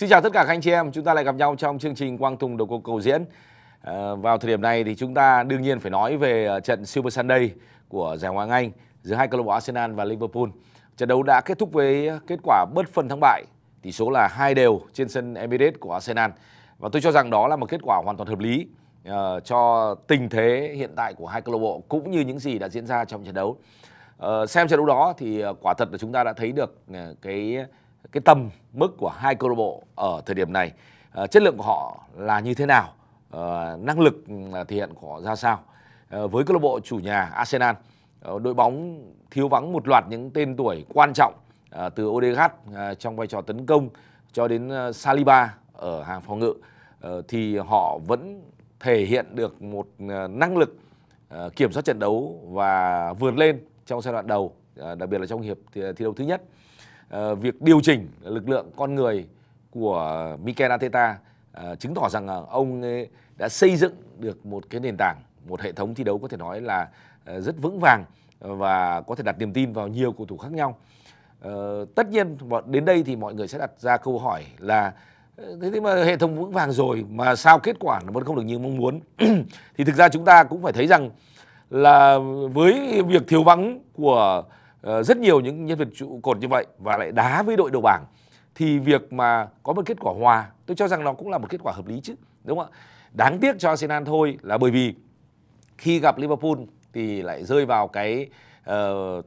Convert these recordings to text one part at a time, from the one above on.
Xin chào tất cả các anh chị em, chúng ta lại gặp nhau trong chương trình Quang Tùng Đầu Cô Cầu Diễn. À, vào thời điểm này thì chúng ta đương nhiên phải nói về ờ, trận Super Sunday của giải Hoàng Anh giữa hai câu lạc bộ Arsenal và Liverpool. Trận đấu đã kết thúc với kết quả bất phân thắng bại, tỷ số là hai đều trên sân Emirates của Arsenal. Và tôi cho rằng đó là một kết quả hoàn toàn hợp lý uh, cho tình thế hiện tại của hai câu lạc bộ cũng như những gì đã diễn ra trong trận đấu. Uh, xem trận đấu đó thì quả thật là chúng ta đã thấy được cái cái tầm mức của hai câu lạc bộ ở thời điểm này ờ, chất lượng của họ là như thế nào ờ, năng lực ừ, thể hiện của họ ra sao ờ, với câu lạc bộ chủ nhà Arsenal đội bóng thiếu vắng một loạt những tên tuổi quan trọng từ Odegaard trong vai trò tấn công cho đến Saliba ở hàng phòng ngự thì họ vẫn thể hiện được một năng lực kiểm soát trận đấu và vượt lên trong giai đoạn đầu đặc biệt là trong hiệp thi đấu thứ nhất Ờ, việc điều chỉnh lực lượng con người của Mikel Arteta uh, chứng tỏ rằng uh, ông ấy đã xây dựng được một cái nền tảng, một hệ thống thi đấu có thể nói là uh, rất vững vàng và có thể đặt niềm tin vào nhiều cầu thủ khác nhau. Uh, tất nhiên đến đây thì mọi người sẽ đặt ra câu hỏi là thế thế mà hệ thống vững vàng rồi mà sao kết quả nó vẫn không được như mong muốn thì thực ra chúng ta cũng phải thấy rằng là với việc thiếu vắng của Ờ, rất nhiều những nhân vật trụ cột như vậy và lại đá với đội đầu bảng thì việc mà có một kết quả hòa tôi cho rằng nó cũng là một kết quả hợp lý chứ đúng không ạ đáng tiếc cho Arsenal thôi là bởi vì khi gặp Liverpool thì lại rơi vào cái uh,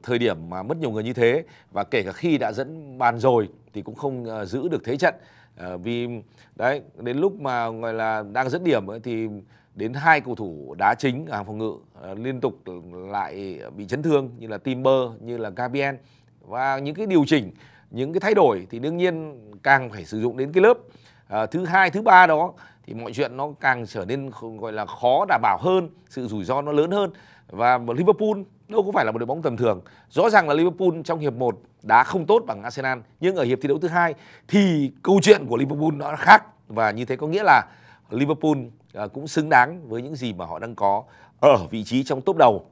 thời điểm mà mất nhiều người như thế và kể cả khi đã dẫn bàn rồi thì cũng không uh, giữ được thế trận uh, vì đấy đến lúc mà gọi là đang dẫn điểm ấy, thì đến hai cầu thủ đá chính hàng phòng ngự ờ, liên tục lại bị chấn thương như là Timber như là Gabriel và những cái điều chỉnh những cái thay đổi thì đương nhiên càng phải sử dụng đến cái lớp à, thứ hai thứ ba đó thì mọi chuyện nó càng trở nên gọi là khó đảm bảo hơn sự rủi ro nó lớn hơn và Liverpool đâu có phải là một đội bóng tầm thường rõ ràng là Liverpool trong hiệp 1 đá không tốt bằng Arsenal nhưng ở hiệp thi đấu thứ hai thì câu chuyện của Liverpool nó khác và như thế có nghĩa là Liverpool À, cũng xứng đáng với những gì mà họ đang có ở vị trí trong top đầu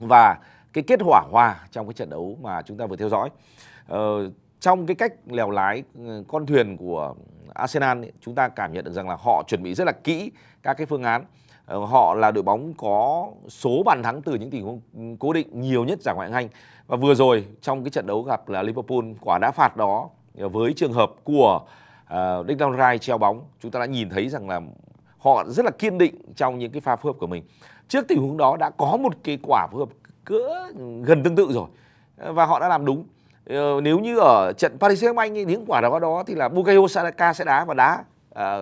và cái kết hỏa hòa trong cái trận đấu mà chúng ta vừa theo dõi ờ, trong cái cách lèo lái ừ, con thuyền của Arsenal chúng ta cảm nhận được rằng là họ chuẩn bị rất là kỹ các cái phương án ờ, họ là đội bóng có số bàn thắng từ những tình huống cố định nhiều nhất giải ngoại hạng Anh và vừa rồi trong cái trận đấu gặp là Liverpool quả đá phạt đó với trường hợp của uh, Declan Rice treo bóng chúng ta đã nhìn thấy rằng là họ rất là kiên định trong những cái pha phối hợp của mình trước tình huống đó đã có một cái quả phối hợp cỡ gần tương tự rồi và họ đã làm đúng ờ, nếu như ở trận Paris Saint-Germain những quả đó đó thì là Bukayo Saka sẽ đá và đá à,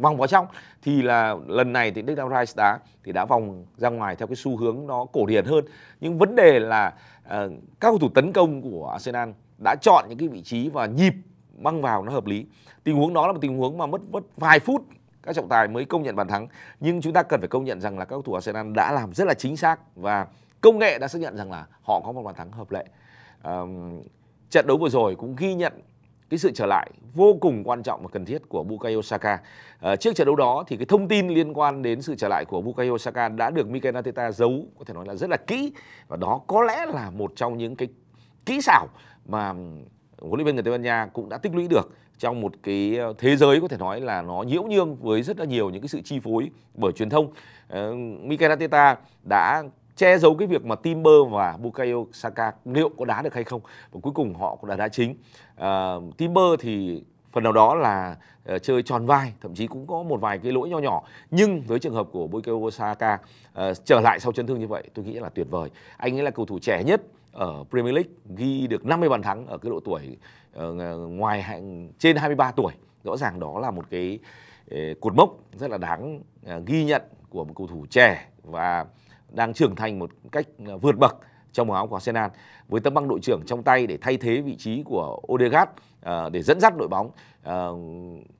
vòng vào trong thì là lần này thì Declan Rice đá thì đã vòng ra ngoài theo cái xu hướng nó cổ điển hơn nhưng vấn đề là à, các cầu thủ tấn công của Arsenal đã chọn những cái vị trí và nhịp băng vào nó hợp lý tình huống đó là một tình huống mà mất mất vài phút các trọng tài mới công nhận bàn thắng nhưng chúng ta cần phải công nhận rằng là các cầu thủ Arsenal đã làm rất là chính xác và công nghệ đã xác nhận rằng là họ có một bàn thắng hợp lệ à, trận đấu vừa rồi cũng ghi nhận cái sự trở lại vô cùng quan trọng và cần thiết của Bukayo Saka. À, trước trận đấu đó thì cái thông tin liên quan đến sự trở lại của Bukayo Saka đã được Mikel Arteta giấu có thể nói là rất là kỹ và đó có lẽ là một trong những cái kỹ xảo mà huấn luyện viên người Tây Ban Nha cũng đã tích lũy được trong một cái ờ, thế giới có thể nói là nó nhiễu nhương với rất là nhiều những cái sự chi phối bởi truyền thông. Uh, Mikel Arteta đã che giấu cái việc mà Timber và Bukayo Saka liệu có đá được hay không và cuối cùng họ cũng đã đá chính. Uh, Timber thì phần nào đó là uh, chơi tròn vai thậm chí cũng có một vài cái lỗi nho nhỏ nhưng với trường hợp của Bukayo Saka uh, trở lại sau chấn thương như vậy tôi nghĩ là tuyệt vời anh ấy là cầu thủ trẻ nhất ở Premier League ghi được 50 bàn thắng ở cái độ tuổi Ờ, ngoài trên 23 tuổi rõ ràng đó là một cái ờ, cột mốc rất là đáng ờ, ghi nhận của một cầu thủ trẻ và đang trưởng thành một cách vượt bậc trong màu áo của Arsenal với tấm băng đội trưởng trong tay để thay thế vị trí của Odegaard để dẫn dắt đội bóng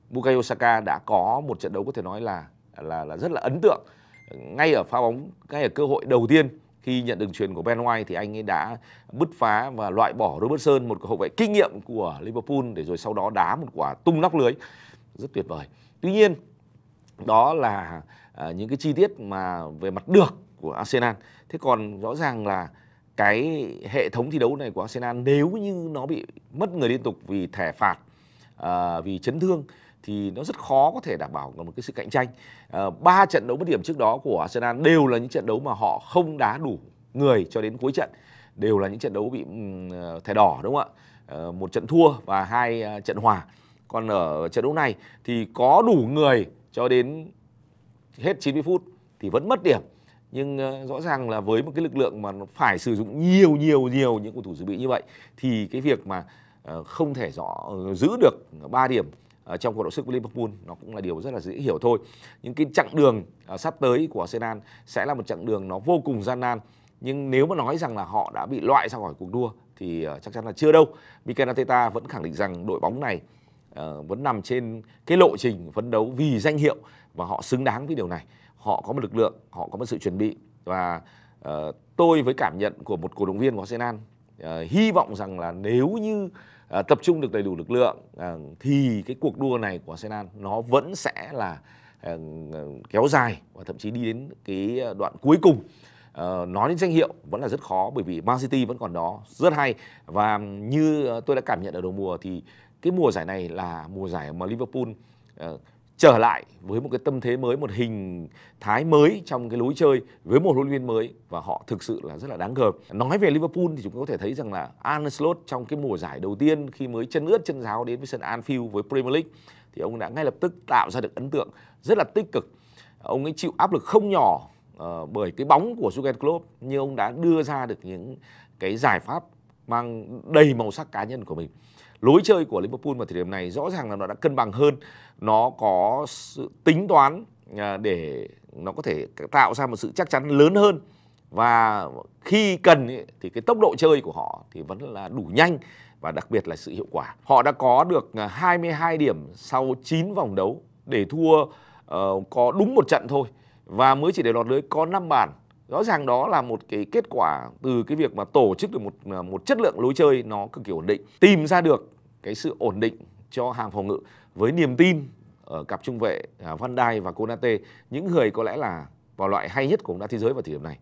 Bukayo Saka đã có một trận đấu có thể nói là là là rất là ấn tượng ngay ở pha bóng ngay ở cơ hội đầu tiên khi nhận đường truyền của Ben White thì anh ấy đã bứt phá và loại bỏ Robertson một hậu vệ kinh nghiệm của Liverpool để rồi sau đó đá một quả tung nóc lưới rất tuyệt vời. Tuy nhiên đó là à, những cái chi tiết mà về mặt được của Arsenal. Thế còn rõ ràng là cái hệ thống thi đấu này của Arsenal nếu như nó bị mất người liên tục vì thẻ phạt à, vì chấn thương thì nó rất khó có thể đảm bảo một cái sự cạnh tranh. Ờ, ba à, trận đấu mất điểm trước đó của Arsenal đều là những trận đấu mà họ không đá đủ người cho đến cuối trận, đều là những trận đấu bị ờ, thẻ đỏ đúng không ạ? À, một trận thua và hai trận hòa. Còn ở trận đấu này thì có đủ người cho đến hết 90 phút thì vẫn mất điểm nhưng rõ ràng là với một cái lực lượng mà phải sử dụng nhiều nhiều nhiều những cầu thủ dự bị như vậy thì cái việc mà không thể rõ giữ được 3 điểm Ờ, trong cuộc đấu sức với Liverpool nó cũng là điều rất là dễ hiểu thôi những cái chặng đường ờ, sắp tới của Arsenal sẽ là một chặng đường nó vô cùng gian nan nhưng nếu mà nói rằng là họ đã bị loại ra khỏi cuộc đua thì ờ, chắc chắn là chưa đâu Mikel Arteta vẫn khẳng định rằng đội bóng này vẫn nằm trên cái lộ trình phấn đấu vì danh hiệu và họ xứng đáng với điều này họ có một lực lượng họ có một sự chuẩn bị và tôi với cảm nhận của một cổ động viên của Arsenal hy vọng rằng là nếu như À, tập trung được đầy đủ lực lượng à, thì cái cuộc đua này của Arsenal nó vẫn sẽ là à, kéo dài và thậm chí đi đến cái đoạn cuối cùng ờ, nói đến danh hiệu vẫn là rất khó bởi vì Man City vẫn còn đó rất hay và như tôi đã cảm nhận ở đầu mùa thì cái mùa giải này là mùa giải mà Liverpool ờ, trở lại với một cái tâm thế mới, một hình thái mới trong cái lối chơi với một huấn luyện viên mới và họ thực sự là rất là đáng gờm. Nói về Liverpool thì chúng ta có thể thấy rằng là Arne Slot trong cái mùa giải đầu tiên khi mới chân ướt chân ráo đến với sân Anfield với Premier League thì ông đã ngay lập tức tạo ra được ấn tượng rất là tích cực. Ông ấy chịu áp lực không nhỏ uh, bởi cái bóng của Jurgen Klopp nhưng ông đã đưa ra được những cái giải pháp mang đầy màu sắc cá nhân của mình lối chơi của Liverpool vào thời điểm này rõ ràng là nó đã cân bằng hơn nó có sự tính toán à, để nó có thể tạo ra một sự chắc chắn lớn hơn và khi cần thì cái tốc độ chơi của họ thì vẫn là đủ nhanh và đặc biệt là sự hiệu quả. Họ đã có được 22 à, điểm sau 9 vòng đấu để thua uh, có đúng một trận thôi và mới chỉ để lọt lưới có 5 bàn rõ ràng đó là một cái kết quả từ cái việc mà tổ chức được một à, một chất lượng lối chơi nó cực kỳ ổn định tìm ra được cái sự ổn định cho hàng phòng ngự với niềm tin ở cặp trung vệ à, Van Dijk và Konate những người có lẽ là vào loại hay nhất của bóng đá thế giới vào thời điểm này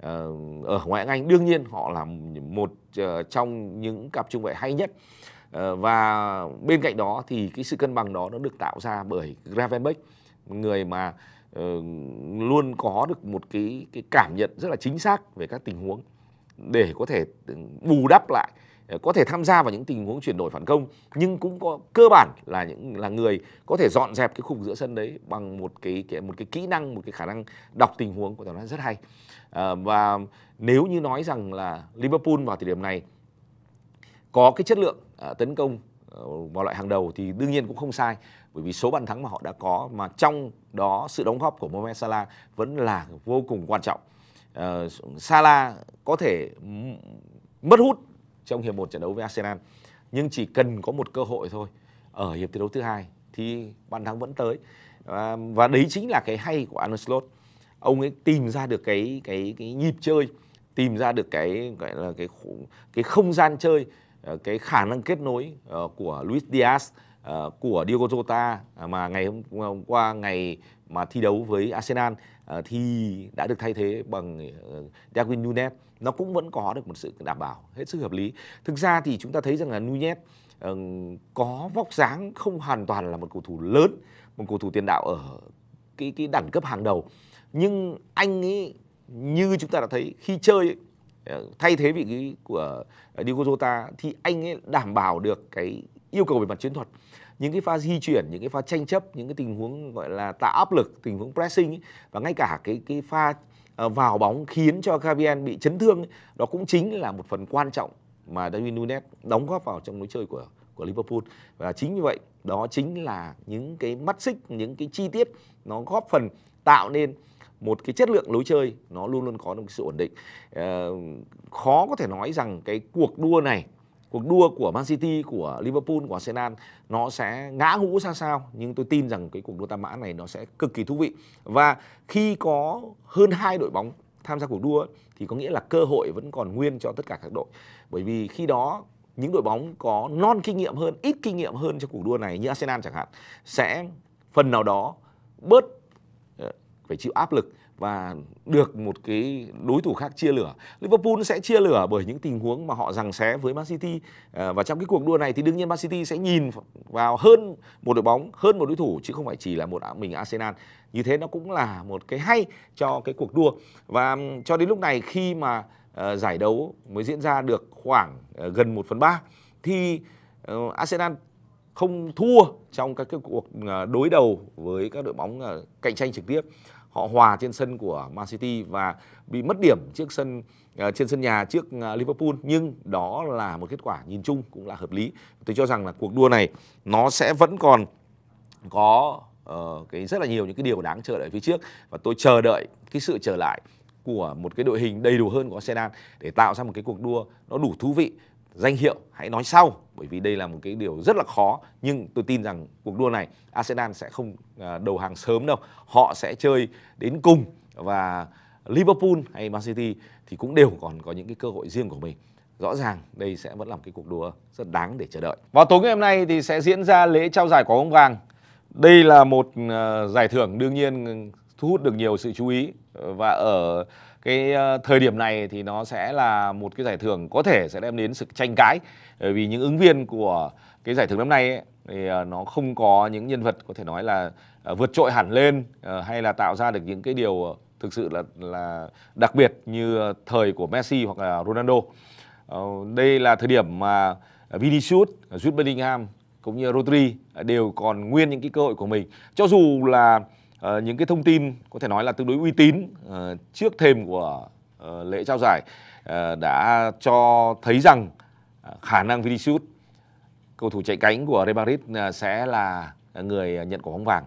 ờ, ở ngoại hạng Anh đương nhiên họ là một ờ, trong những cặp trung vệ hay nhất ờ, và bên cạnh đó thì cái sự cân bằng đó nó được tạo ra bởi Gravenberch người mà Ờ, luôn có được một cái cái cảm nhận rất là chính xác về các tình huống để có thể ừ, bù đắp lại ờ, có thể tham gia vào những tình huống chuyển đổi phản công nhưng cũng có cơ bản là những là người có thể dọn dẹp cái khung giữa sân đấy bằng một cái, cái một cái kỹ năng một cái khả năng đọc tình huống của tàu nó rất hay à, và nếu như nói rằng là Liverpool vào thời điểm này có cái chất lượng à, tấn công Ờ, vào loại hàng đầu thì đương nhiên cũng không sai bởi vì số bàn thắng mà họ đã có mà trong đó sự đóng góp của Mohamed Salah vẫn là vô cùng quan trọng. Uh, Salah có thể mất hút trong hiệp 1 trận đấu với Arsenal nhưng chỉ cần có một cơ hội thôi ở hiệp thi đấu thứ hai thì bàn thắng vẫn tới và, ờ, và đấy chính là cái hay của Arne Slot ông ấy tìm ra được cái cái cái nhịp chơi tìm ra được cái gọi là cái cái không gian chơi Ờ, cái khả năng kết nối ờ, của Luis Diaz ờ, của Diogo Jota mà ngày hôm, hôm qua ngày mà thi đấu với Arsenal thì đã được thay thế bằng Darwin Nunez nó cũng vẫn có được một sự đảm bảo hết sức hợp lý thực ra thì chúng ta thấy rằng là Nunez có vóc dáng không hoàn toàn là một cầu thủ lớn một cầu thủ tiền đạo ở cái cái đẳng cấp hàng đầu nhưng anh ấy như chúng ta đã thấy khi chơi ấy, Ờ, thay thế vị trí của ờ, Diogo Jota thì anh ấy đảm bảo được cái yêu cầu về mặt chiến thuật những cái pha di chuyển những cái pha tranh chấp những cái tình huống gọi là tạo áp lực tình huống pressing ấy, và ngay cả cái cái pha ờ, vào bóng khiến cho Gabriel bị chấn thương ấy, đó cũng chính là một phần quan trọng mà David Nunes đóng góp vào trong lối chơi của của Liverpool và chính vì vậy đó chính là những cái mắt xích những cái chi tiết nó góp phần tạo nên một cái chất lượng lối chơi nó luôn luôn có một sự ổn định à, khó có thể nói rằng cái cuộc đua này cuộc đua của Man City của Liverpool của Arsenal nó sẽ ngã ngũ ra sao nhưng tôi tin rằng cái cuộc đua tam mã này nó sẽ cực kỳ thú vị và khi có hơn hai đội bóng tham gia cuộc đua thì có nghĩa là cơ hội vẫn còn nguyên cho tất cả các đội bởi vì khi đó những đội bóng có non kinh nghiệm hơn ít kinh nghiệm hơn cho cuộc đua này như Arsenal chẳng hạn sẽ phần nào đó bớt phải chịu áp lực và được một cái đối thủ khác chia lửa. Liverpool sẽ chia lửa bởi những tình huống mà họ rằng xé với Man City ờ, và trong cái cuộc đua này thì đương nhiên Man City sẽ nhìn vào hơn một đội bóng, hơn một đối thủ chứ không phải chỉ là một mình Arsenal. Như thế nó cũng là một cái hay cho cái cuộc đua và cho đến lúc này khi mà ờ, giải đấu mới diễn ra được khoảng ờ, gần 1 phần 3 thì Arsenal không thua trong các cái cuộc đối đầu với các đội bóng cạnh tranh trực tiếp họ hòa trên sân của Man City và bị mất điểm trước sân ờ, trên sân nhà trước ờ, Liverpool nhưng đó là một kết quả nhìn chung cũng là hợp lý. Tôi cho rằng là cuộc đua này nó sẽ vẫn còn có uh, cái rất là nhiều những cái điều đáng chờ đợi phía trước và tôi chờ đợi cái sự trở lại của một cái đội hình đầy đủ hơn của Arsenal để tạo ra một cái cuộc đua nó đủ thú vị danh hiệu hãy nói sau bởi vì đây là một cái điều rất là khó nhưng tôi tin rằng cuộc đua này Arsenal sẽ không à, đầu hàng sớm đâu họ sẽ chơi đến cùng và Liverpool hay Man City thì cũng đều còn có những cái cơ hội riêng của mình rõ ràng đây sẽ vẫn là một cái cuộc đua rất đáng để chờ đợi vào tối ngày hôm nay thì sẽ diễn ra lễ trao giải quả bóng vàng đây là một à, giải thưởng đương nhiên thu hút được nhiều sự chú ý và ở cái ờ, thời điểm này thì nó sẽ là một cái giải thưởng có thể sẽ đem đến sự tranh cãi bởi vì những ứng viên của cái giải thưởng năm nay ấy, thì ờ, nó không có những nhân vật có thể nói là ờ, vượt trội hẳn lên hay là tạo ra được những cái điều thực sự là là đặc biệt như thời của Messi hoặc là Ronaldo. Đây là thời điểm mà Vinicius, Jude Bellingham cũng như Rodri đều còn nguyên những cái cơ hội của mình. Cho dù là Ờ, những cái thông tin có thể nói là tương đối uy tín uh, trước thêm của uh, lễ trao giải uh, đã cho thấy rằng uh, khả năng Vinicius cầu thủ chạy cánh của Real Madrid uh, sẽ là người nhận quả bóng vàng.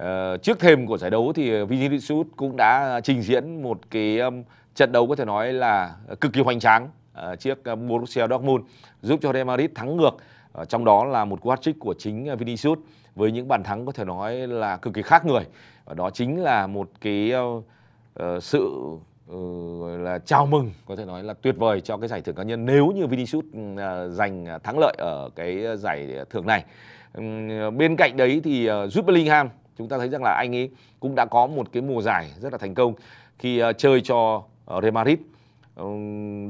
Uh, trước thêm của giải đấu thì Vinicius cũng đã trình diễn một cái um, trận đấu có thể nói là cực kỳ hoành tráng uh, trước Borussia Dortmund giúp cho Real Madrid thắng ngược uh, trong đó là một cú hat-trick của chính Vinicius với những bàn thắng có thể nói là cực kỳ khác người và đó chính là một cái uh, sự uh, là chào mừng có thể nói là tuyệt vời cho cái giải thưởng cá nhân nếu như Vinicius uh, giành à, thắng lợi ở cái giải thưởng này um, bên cạnh đấy thì uh, Jude Bellingham chúng ta thấy rằng là anh ấy cũng đã có một cái mùa giải rất là thành công khi uh, chơi cho uh, Real Madrid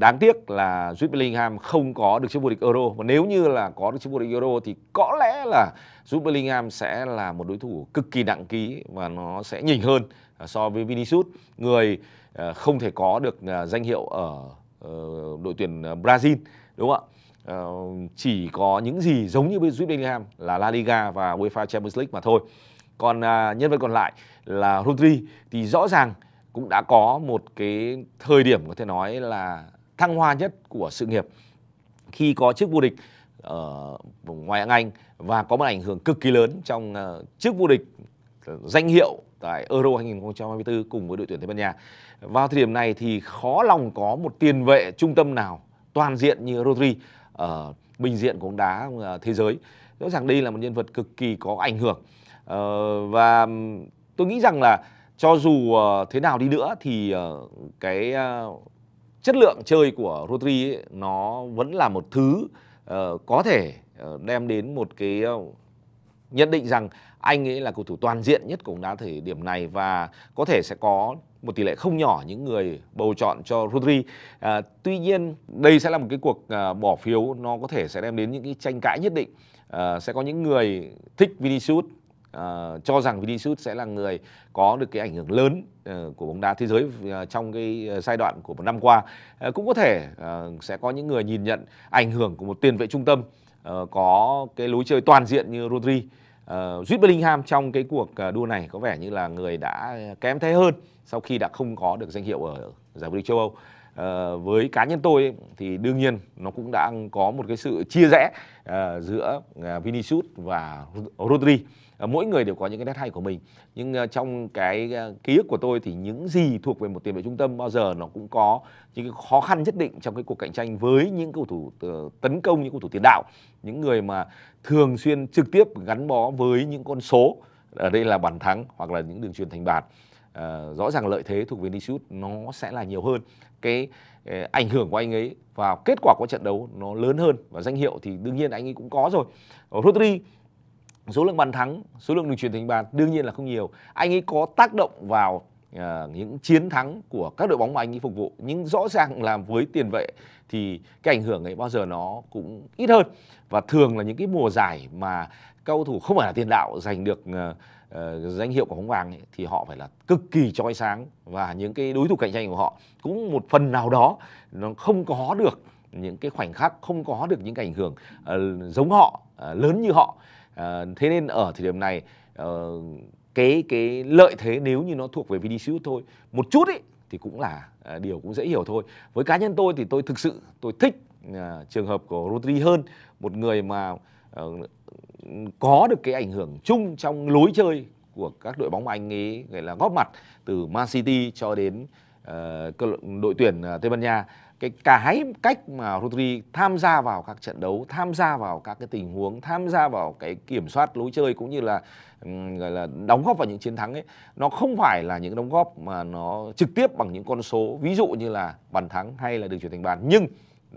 đáng tiếc là Jude Bellingham không có được chiếc vô địch Euro và nếu như là có được chiếc vô địch Euro thì có lẽ là Jude Bellingham sẽ là một đối thủ cực kỳ nặng ký và nó sẽ nhỉnh hơn à, so với Vinicius người à, không thể có được à, danh hiệu ở ờ, đội tuyển Brazil đúng không ạ ờ, chỉ có những gì giống như với Jude Bellingham là La Liga và UEFA Champions League mà thôi còn nhân vật còn lại là Rodri thì rõ ràng cũng đã có một cái thời điểm có thể nói là thăng hoa nhất của sự nghiệp khi có chức vô địch ở ngoài Anh và có một ảnh hưởng cực kỳ lớn trong ờ, chức vô địch danh hiệu tại Euro 2024 cùng với đội tuyển Tây Ban Nha. Vào thời điểm này thì khó lòng có một tiền vệ trung tâm nào toàn diện như Rodri ở bình diện của bóng đá ờ, thế giới. Rõ ràng đây là một nhân vật cực kỳ có ảnh hưởng ờ, và tôi nghĩ rằng là cho dù ờ, thế nào đi nữa thì ờ, cái ờ, chất lượng chơi của Rodri ấy, nó vẫn là một thứ có thể đem đến một cái nhận định rằng anh ấy là cầu thủ toàn diện nhất của bóng đá thời điểm này và có thể sẽ có một tỷ lệ không nhỏ những người bầu chọn cho Rodri. À, tuy nhiên đây sẽ là một cái cuộc à, bỏ phiếu nó có thể sẽ đem đến những cái tranh cãi nhất định. À, sẽ có những người thích Vinicius Ờ, cho rằng Vinicius sẽ là người có được cái ảnh hưởng lớn uh, của bóng đá thế giới uh, trong cái giai đoạn của một năm qua uh, cũng có thể uh, sẽ có những người nhìn nhận ảnh hưởng của một tiền vệ trung tâm uh, có cái lối chơi toàn diện như Rodri uh, Jude Bellingham trong cái cuộc đua này có vẻ như là người đã kém thế hơn sau khi đã không có được danh hiệu ở giải vô địch châu Âu Ờ, với cá nhân tôi ấy, thì đương nhiên nó cũng đã có một cái sự chia rẽ à, giữa ờ, Vinicius và Rodri mỗi người đều có những cái nét hay của mình nhưng trong cái ký ức của tôi thì những gì thuộc về một tiền vệ trung tâm bao giờ nó cũng có những cái khó khăn nhất định trong cái cuộc cạnh tranh với những cầu thủ tấn công những cầu thủ tiền đạo những người mà thường xuyên trực tiếp gắn bó với những con số ở đây là bàn thắng hoặc là những đường truyền thành bàn Ờ, rõ ràng lợi thế thuộc về Vinicius nó sẽ là nhiều hơn cái uh, ảnh hưởng của anh ấy vào kết quả của trận đấu nó lớn hơn và danh hiệu thì đương nhiên anh ấy cũng có rồi ở Rodri số lượng bàn thắng số lượng đường truyền thành bàn đương nhiên là không nhiều anh ấy có tác động vào uh, những chiến thắng của các đội bóng mà anh ấy phục vụ nhưng rõ ràng là với tiền vệ thì cái ảnh hưởng ấy bao giờ nó cũng ít hơn và thường là những cái mùa giải mà cầu thủ không phải là tiền đạo giành được uh, uh, danh hiệu của bóng vàng ấy, thì họ phải là cực kỳ chói sáng và những cái đối thủ cạnh tranh của họ cũng một phần nào đó nó không có được những cái khoảnh khắc không có được những cái ảnh hưởng uh, giống họ uh, lớn như họ uh, thế nên ở thời điểm này uh, cái cái lợi thế nếu như nó thuộc về Vinicius thôi một chút ấy thì cũng là uh, điều cũng dễ hiểu thôi với cá nhân tôi thì tôi thực sự tôi thích uh, trường hợp của Rodri hơn một người mà uh, có được cái ảnh hưởng chung trong lối chơi của các đội bóng Anh ấy gọi là góp mặt từ Man City cho đến uh, đội tuyển ờ, Tây Ban Nha cái cái cách mà Rodri tham gia vào các trận đấu, tham gia vào các cái tình huống, tham gia vào cái kiểm soát lối chơi cũng như là gọi là đóng góp vào những chiến thắng ấy, nó không phải là những đóng góp mà nó trực tiếp bằng những con số, ví dụ như là bàn thắng hay là đường chuyển thành bàn, nhưng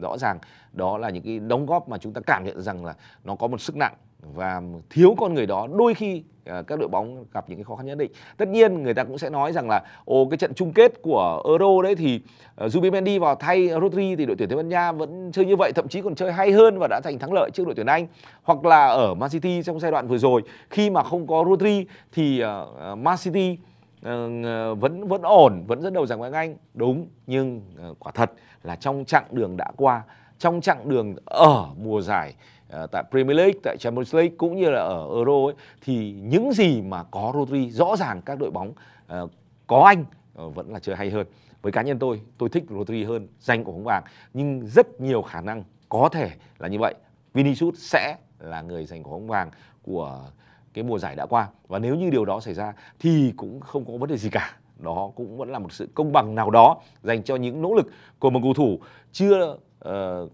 rõ ràng đó là những cái đóng góp mà chúng ta cảm nhận rằng là nó có một sức nặng và thiếu con người đó đôi khi à, các đội bóng gặp những cái khó khăn nhất định. Tất nhiên người ta cũng sẽ nói rằng là ồ cái trận chung kết của Euro đấy thì à, Zubimendi vào thay Rodri thì đội tuyển Tây Ban Nha vẫn chơi như vậy, thậm chí còn chơi hay hơn và đã giành thắng lợi trước đội tuyển Anh. Hoặc là ở Man City trong giai đoạn vừa rồi khi mà không có Rodri thì à, Man City ờ, ờ, vẫn vẫn ổn, vẫn dẫn đầu giải ngoại Anh. Đúng, nhưng ờ, quả thật là trong chặng đường đã qua, trong chặng đường ở mùa giải Ờ, tại Premier League, tại Champions League cũng như là ở Euro ấy thì những gì mà có Rodri rõ ràng các đội bóng uh, có anh uh, vẫn là chơi hay hơn. Với cá nhân tôi, tôi thích Rodri hơn danh của bóng vàng nhưng rất nhiều khả năng có thể là như vậy. Vinicius sẽ là người giành quả bóng vàng của cái mùa giải đã qua và nếu như điều đó xảy ra thì cũng không có vấn đề gì cả đó cũng vẫn là một sự công bằng nào đó dành cho những nỗ lực của một cầu thủ chưa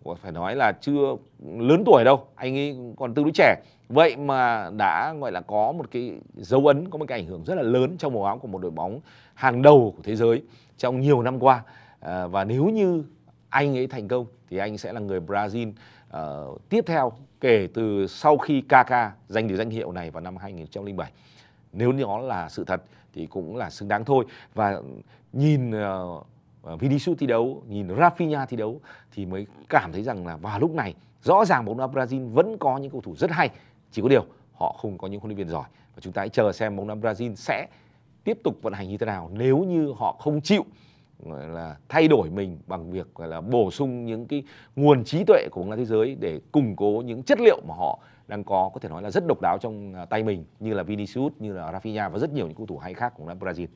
uh, phải nói là chưa lớn tuổi đâu anh ấy còn tương đối trẻ vậy mà đã gọi là có một cái dấu ấn có một cái ảnh hưởng rất là lớn trong màu áo của một đội bóng hàng đầu của thế giới trong nhiều năm qua uh, và nếu như anh ấy thành công thì anh sẽ là người Brazil uh, tiếp theo kể từ sau khi Kaká giành được danh hiệu này vào năm 2007 nếu nó là sự thật thì cũng là xứng đáng thôi và nhìn uh, Vinicius thi đấu, nhìn Rafinha thi đấu thì mới cảm thấy rằng là vào lúc này rõ ràng bóng đá Brazil vẫn có những cầu thủ rất hay, chỉ có điều họ không có những huấn luyện viên giỏi và chúng ta hãy chờ xem bóng đá Brazil sẽ tiếp tục vận hành như thế nào nếu như họ không chịu là thay đổi mình bằng việc là bổ sung những cái nguồn trí tuệ của bóng đá thế giới để củng cố những chất liệu mà họ đang có có thể nói là rất độc đáo trong à, tay mình như là Vinicius, như là Rafinha và rất nhiều những cầu thủ hay khác của bóng đá Brazil.